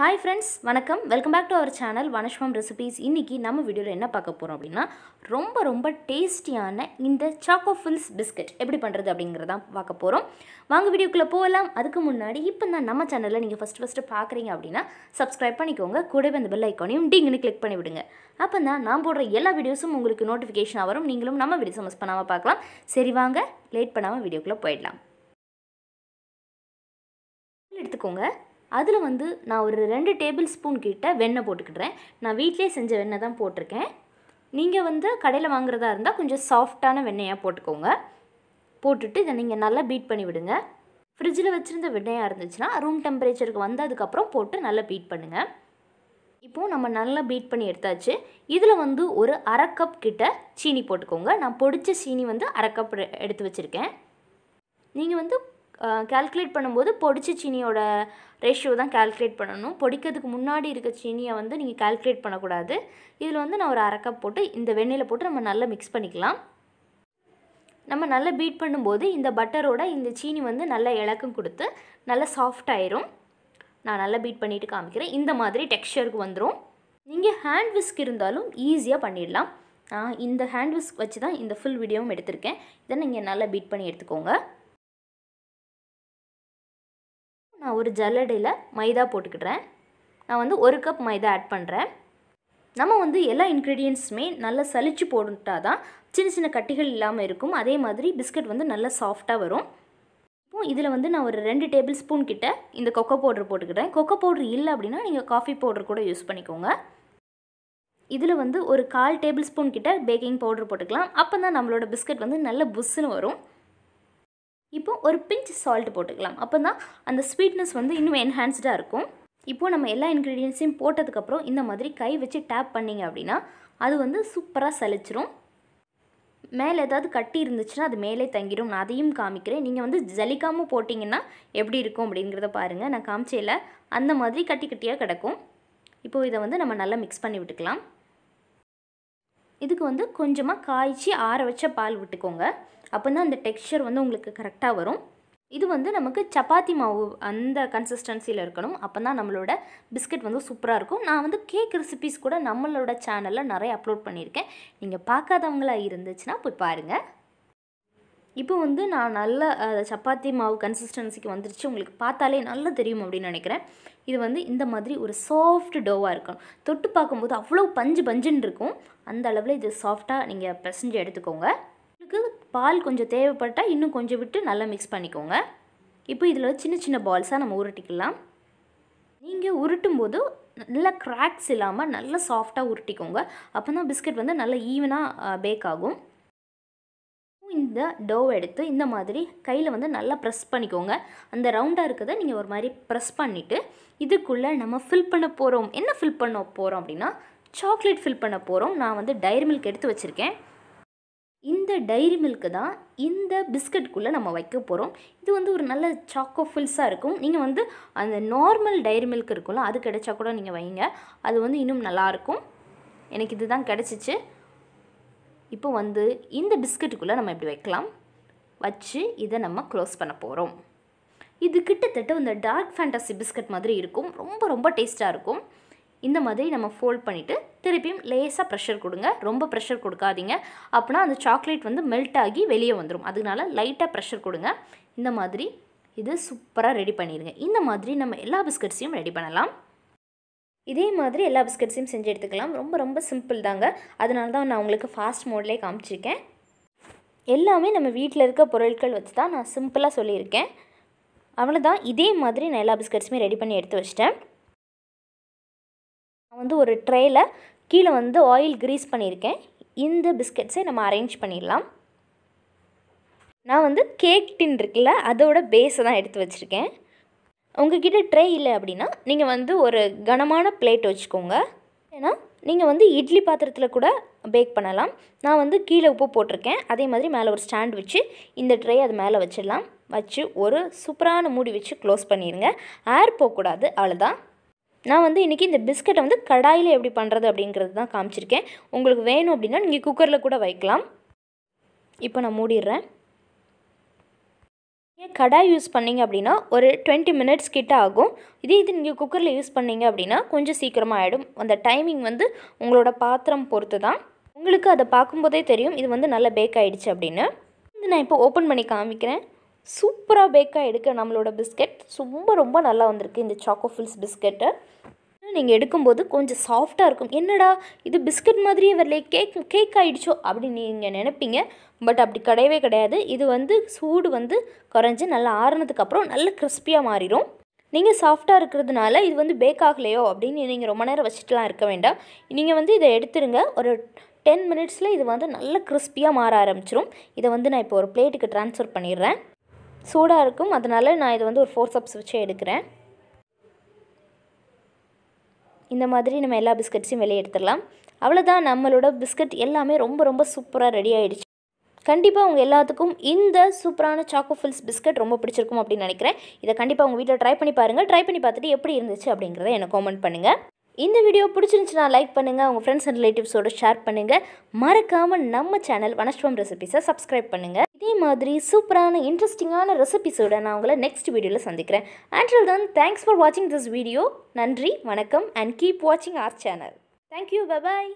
hi friends வணக்கம் welcome back to our channel வனஷ்மம் recipes இன்றைக்கி நம்ம வீடியோவில் என்ன பார்க்க போகிறோம் அப்படின்னா ரொம்ப ரொம்ப டேஸ்டியான இந்த சாக்கோ ஃபில்ஸ் பிஸ்கட் எப்படி பண்ணுறது அப்படிங்கிறதான் பார்க்க போகிறோம் வாங்க வீடியோக்குள்ளே போகலாம் அதுக்கு முன்னாடி இப்போ தான் நம்ம சேனலில் நீங்கள் ஃபஸ்ட்டு ஃபஸ்ட்டு பார்க்குறீங்க அப்படின்னா சப்ஸ்கிரைப் பண்ணிக்கோங்க கூடவே அந்த பெல் ஐக்கானையும் டிங்குன்னு கிளிக் பண்ணி விடுங்க அப்போ தான் நான் போடுற எல்லா வீடியோஸும் உங்களுக்கு நோட்டிஃபிகேஷனாக வரும் நீங்களும் நம்ம வீடியோஸை மிஸ் பண்ணாமல் பார்க்கலாம் சரி வாங்க லேட் பண்ணாமல் வீடியோக்குள்ளே போயிடலாம் எடுத்துக்கோங்க அதில் வந்து நான் ஒரு ரெண்டு டேபிள் ஸ்பூன் கிட்ட வெண்ணெய் போட்டுக்கிடுறேன் நான் வீட்டிலே செஞ்ச வெண்ணெய் தான் போட்டிருக்கேன் நீங்கள் வந்து கடையில் வாங்குறதா இருந்தால் கொஞ்சம் சாஃப்டான வெண்ணெயாக போட்டுக்கோங்க போட்டுட்டு இதை நீங்கள் நல்லா பீட் பண்ணி விடுங்க ஃப்ரிட்ஜில் வச்சுருந்த வெண்ணெயாக இருந்துச்சுன்னா ரூம் டெம்பரேச்சருக்கு வந்ததுக்கப்புறம் போட்டு நல்லா பீட் பண்ணுங்கள் இப்போது நம்ம நல்லா பீட் பண்ணி எடுத்தாச்சு இதில் வந்து ஒரு அரை கப் கிட்ட சீனி போட்டுக்கோங்க நான் பொடிச்ச சீனி வந்து அரை கப் எடுத்து வச்சுருக்கேன் நீங்கள் வந்து கால்குலேட் பண்ணும்போது பொடிச்ச சீனியோட ரேஷியோ தான் கால்குலேட் பண்ணணும் பொடிக்கிறதுக்கு முன்னாடி இருக்க சீனியை வந்து நீங்கள் கால்குலேட் பண்ணக்கூடாது இதில் வந்து நான் ஒரு அரைக்கப் போட்டு இந்த வெண்ணெயில் போட்டு நம்ம நல்லா மிக்ஸ் பண்ணிக்கலாம் நம்ம நல்லா பீட் பண்ணும்போது இந்த பட்டரோட இந்த சீனி வந்து நல்லா இலக்கம் கொடுத்து நல்லா சாஃப்ட் ஆயிரும் நான் நல்லா பீட் பண்ணிவிட்டு காமிக்கிறேன் இந்த மாதிரி டெக்ஸ்டருக்கு வந்துடும் நீங்கள் ஹேண்ட் விஸ்க் இருந்தாலும் ஈஸியாக பண்ணிடலாம் நான் இந்த ஹேண்ட் விஸ்க் வச்சு தான் இந்த ஃபுல் வீடியோவும் எடுத்திருக்கேன் இதை நீங்கள் நல்லா பீட் பண்ணி எடுத்துக்கோங்க ஒரு ஜல்லடையில் மைதா போட்டுக்கிடுறேன் நான் வந்து ஒரு கப் மைதா ஆட் பண்ணுறேன் நம்ம வந்து எல்லா இன்க்ரீடியன்ட்ஸுமே நல்லா சளிச்சு போட்டுட்டால் தான் சின்ன சின்ன கட்டிகள் இல்லாமல் இருக்கும் அதே மாதிரி பிஸ்கட் வந்து நல்லா சாஃப்டாக வரும் இப்போ இதில் வந்து நான் ஒரு ரெண்டு டேபிள் ஸ்பூன் கிட்டே இந்த கொக்கோ பவுடர் போட்டுக்கிட்டேன் கொக்கோ பவுடர் இல்லை அப்படின்னா நீங்கள் காஃபி பவுடர் கூட யூஸ் பண்ணிக்கோங்க இதில் வந்து ஒரு கால் டேபிள் ஸ்பூன் கிட்டே பேக்கிங் பவுடர் போட்டுக்கலாம் அப்போ தான் நம்மளோட பிஸ்கட் வந்து நல்ல புஸ்ஸுன்னு வரும் இப்போ ஒரு பிஞ்ச் சால்ட் போட்டுக்கலாம் அப்போ தான் அந்த ஸ்வீட்னஸ் வந்து இன்னும் என்ஹான்ஸ்டாக இருக்கும் இப்போது நம்ம எல்லா இன்க்ரீடியன்ஸையும் போட்டதுக்கப்புறம் இந்த மாதிரி கை வச்சு டேப் பண்ணிங்க அப்படின்னா அது வந்து சூப்பராக சலிச்சிரும் மேலே ஏதாவது கட்டி இருந்துச்சுன்னா அது மேலே தங்கிடும் நான் அதையும் காமிக்கிறேன் நீங்கள் வந்து ஜலிக்காமல் போட்டிங்கன்னா எப்படி இருக்கும் அப்படிங்கிறத பாருங்கள் நான் காமிச்சேல அந்த மாதிரி கட்டி கட்டியாக கிடக்கும் இப்போது இதை வந்து நம்ம நல்லா மிக்ஸ் பண்ணி விட்டுக்கலாம் இதுக்கு வந்து கொஞ்சமாக காய்ச்சி ஆற வச்ச பால் விட்டுக்கோங்க அப்போ தான் அந்த டெக்ஸ்சர் வந்து உங்களுக்கு கரெக்டாக வரும் இது வந்து நமக்கு சப்பாத்தி மாவு அந்த கன்சிஸ்டன்சியில் இருக்கணும் அப்போ தான் நம்மளோட பிஸ்கட் வந்து சூப்பராக இருக்கும் நான் வந்து கேக் ரெசிபீஸ் கூட நம்மளோட சேனலில் நிறைய அப்லோட் பண்ணியிருக்கேன் நீங்கள் பார்க்காதவங்களாக இருந்துச்சுன்னா போய் பாருங்கள் இப்போ வந்து நான் நல்ல சப்பாத்தி மாவு கன்சிஸ்டன்சிக்கு வந்துருச்சு உங்களுக்கு பார்த்தாலே நல்லா தெரியும் அப்படின்னு நினைக்கிறேன் இது வந்து இந்த மாதிரி ஒரு சாஃப்ட் டோவாக இருக்கும் தொட்டு பார்க்கும்போது அவ்வளோ பஞ்சு பஞ்சுன்னு இருக்கும் அந்த அளவில் இது சாஃப்டாக நீங்கள் பிசைஞ்சு எடுத்துக்கோங்க உங்களுக்கு பால் கொஞ்சம் தேவைப்பட்டால் இன்னும் கொஞ்சம் விட்டு நல்லா மிக்ஸ் பண்ணிக்கோங்க இப்போ இதில் சின்ன சின்ன பால்ஸாக நம்ம உருட்டிக்கலாம் நீங்கள் உருட்டும் போது நல்லா கிராக்ஸ் இல்லாமல் நல்லா சாஃப்டாக உருட்டிக்கோங்க அப்போ தான் பிஸ்கட் வந்து நல்லா ஈவனாக பேக் ஆகும் இந்த டோவை எடுத்து இந்த மாதிரி கையில் வந்து நல்லா ப்ரெஸ் பண்ணிக்கோங்க அந்த ரவுண்டாக இருக்கிறத நீங்கள் ஒரு மாதிரி ப்ரெஸ் பண்ணிவிட்டு இதுக்குள்ளே நம்ம ஃபில் பண்ண போகிறோம் என்ன ஃபில் பண்ண போகிறோம் அப்படின்னா சாக்லேட் ஃபில் பண்ண போகிறோம் நான் வந்து டைரி மில்க் எடுத்து வச்சுருக்கேன் இந்த டைரி மில்க்கு தான் இந்த பிஸ்கட்குள்ளே நம்ம வைக்க போகிறோம் இது வந்து ஒரு நல்ல சாக்கோ ஃபில்ஸாக இருக்கும் நீங்கள் வந்து அந்த நார்மல் டைரி மில்க் இருக்கும்ல அது கிடைச்சா கூட நீங்கள் வைங்க அது வந்து இன்னும் நல்லாயிருக்கும் எனக்கு இது தான் கிடச்சிச்சு இப்போ வந்து இந்த பிஸ்கட்டுக்குள்ளே நம்ம இப்படி வைக்கலாம் வச்சு இதை நம்ம க்ளோஸ் பண்ண போகிறோம் இது கிட்டத்தட்ட இந்த டார்க் ஃபேண்டசி பிஸ்கட் மாதிரி இருக்கும் ரொம்ப ரொம்ப டேஸ்ட்டாக இருக்கும் இந்த மாதிரி நம்ம ஃபோல்ட் பண்ணிவிட்டு திருப்பியும் லேஸாக ப்ரெஷர் கொடுங்க ரொம்ப ப்ரெஷர் கொடுக்காதீங்க அப்படின்னா அந்த சாக்லேட் வந்து மெல்ட் ஆகி வெளியே வந்துடும் அதனால லைட்டாக ப்ரெஷர் கொடுங்க இந்த மாதிரி இது சூப்பராக ரெடி பண்ணிடுங்க இந்த மாதிரி நம்ம எல்லா பிஸ்கட்ஸையும் ரெடி பண்ணலாம் இதே மாதிரி எல்லா பிஸ்கட்ஸையும் செஞ்சு எடுத்துக்கலாம் ரொம்ப ரொம்ப சிம்பிள் தாங்க அதனால தான் நான் உங்களுக்கு ஃபாஸ்ட் மோட்லேயே காமிச்சிருக்கேன் எல்லாமே நம்ம வீட்டில் இருக்க பொருட்கள் வச்சு தான் நான் சிம்பிளாக சொல்லியிருக்கேன் அவ்வளோதான் இதே மாதிரி நான் எல்லா பிஸ்கட்ஸுமே ரெடி பண்ணி எடுத்து வச்சிட்டேன் நான் வந்து ஒரு ட்ரேயில் கீழே வந்து ஆயில் கிரீஸ் பண்ணியிருக்கேன் இந்த பிஸ்கட்ஸை நம்ம அரேஞ்ச் பண்ணிடலாம் நான் வந்து கேக் டின் இருக்குல்ல அதோட பேஸை தான் எடுத்து வச்சுருக்கேன் உங்ககிட்ட ட்ரே இல்லை அப்படின்னா நீங்கள் வந்து ஒரு கனமான பிளேட் வச்சுக்கோங்க ஏன்னா நீங்கள் வந்து இட்லி பாத்திரத்தில் கூட பேக் பண்ணலாம் நான் வந்து கீழே உப்பு போட்டிருக்கேன் அதே மாதிரி மேலே ஒரு ஸ்டாண்ட் வச்சு இந்த ட்ரே அது மேலே வச்சிடலாம் வச்சு ஒரு சூப்பரான மூடி வச்சு க்ளோஸ் பண்ணிடுங்க ஏர் போகக்கூடாது அவ்வளோதான் நான் வந்து இன்றைக்கி இந்த பிஸ்கட்டை வந்து கடாயில் எப்படி பண்ணுறது அப்படிங்கிறது தான் காமிச்சிருக்கேன் உங்களுக்கு வேணும் அப்படின்னா நீங்கள் குக்கரில் கூட வைக்கலாம் இப்போ நான் மூடிடுறேன் நீங்கள் கடாய் யூஸ் பண்ணிங்க அப்படின்னா ஒரு டுவெண்ட்டி மினிட்ஸ் கிட்ட ஆகும் இதே இது நீங்கள் குக்கரில் யூஸ் பண்ணிங்க அப்படின்னா கொஞ்சம் சீக்கிரமாக ஆகிடும் அந்த டைமிங் வந்து உங்களோட பாத்திரம் பொறுத்து தான் உங்களுக்கு அதை பார்க்கும்போதே தெரியும் இது வந்து நல்லா பேக் ஆகிடுச்சு அப்படின்னு இது நான் இப்போ ஓப்பன் பண்ணி காமிக்கிறேன் சூப்பராக பேக்காக எடுக்க நம்மளோட பிஸ்கெட் ரொம்ப ரொம்ப நல்லா வந்திருக்கு இந்த சாக்கோ ஃபில்ஸ் பிஸ்கெட்டு நீங்கள் எடுக்கும்போது கொஞ்சம் சாஃப்டாக இருக்கும் என்னடா இது பிஸ்கட் மாதிரியே வரலையே கேக் கேக் ஆகிடுச்சோ அப்படின்னு நீங்கள் நினைப்பீங்க பட் அப்படி கிடையவே கிடையாது இது வந்து சூடு வந்து குறைஞ்சி நல்லா ஆறுனதுக்கப்புறம் நல்ல கிறிஸ்பியாக மாறிடும் நீங்கள் சாஃப்டாக இருக்கிறதுனால இது வந்து பேக் ஆகலையோ அப்படின்னு நீங்கள் ரொம்ப நேரம் வச்சுட்டுலாம் இருக்க வேண்டாம் நீங்கள் வந்து இதை எடுத்துருங்க ஒரு டென் மினிட்ஸில் இது வந்து நல்ல கிறிஸ்பியாக மாற ஆரம்பிச்சிரும் இதை வந்து நான் இப்போ ஒரு பிளேட்டுக்கு ட்ரான்ஸ்ஃபர் பண்ணிடுறேன் சூடாக இருக்கும் அதனால் நான் இதை வந்து ஒரு ஃபோர் சப்ஸ் வச்சு எடுக்கிறேன் இந்த மாதிரி நம்ம எல்லா பிஸ்கட்ஸையும் வெளியே எடுத்துடலாம் அவ்வளோதான் நம்மளோட பிஸ்கட் எல்லாமே ரொம்ப ரொம்ப சூப்பராக ரெடி ஆகிடுச்சு கண்டிப்பாக உங்கள் எல்லாத்துக்கும் இந்த சூப்பரான சாக்கோ ஃபில்ஸ் பிஸ்கட் ரொம்ப பிடிச்சிருக்கும் அப்படின்னு நினைக்கிறேன் இதை கண்டிப்பாக உங்கள் வீட்டில் ட்ரை பண்ணி பாருங்கள் ட்ரை பண்ணி பார்த்துட்டு எப்படி இருந்துச்சு அப்படிங்கிறத எனக்கு காமெண்ட் பண்ணுங்கள் இந்த வீடியோ பிடிச்சிருந்துச்சுன்னா லைக் பண்ணுங்கள் உங்கள் ஃப்ரெண்ட்ஸ் அண்ட் ரிலேட்டிவ்ஸோடு ஷேர் பண்ணுங்கள் மறக்காமல் நம்ம சேனல் வனஸ்வம் ரெசிபிஸை சப்ஸ்கிரைப் பண்ணுங்கள் இதே மாதிரி சூப்பரான இன்ட்ரெஸ்டிங்கான ரெசிபிஸோட நான் உங்களை நெக்ஸ்ட் வீடியோவில் சந்திக்கிறேன் ஆண்ட்ரல் தன் தேங்க்ஸ் ஃபார் வாட்சிங் திஸ் வீடியோ நன்றி வணக்கம் அண்ட் கீப் வாட்சிங் ஆர் சேனல் தேங்க்யூ பபாய்